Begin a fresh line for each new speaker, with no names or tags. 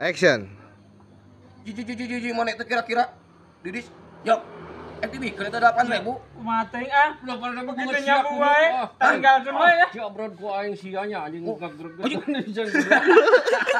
Action. Jiji jiji jiji mana itu kira-kira? Didis, yuk.
FTB, kena ada delapan ribu.
Mata yang ah, delapan ribu gue siap. Nyabu wae, tanggal semua ya.
berat gua aing sianya anjing ngegak oh. gerek.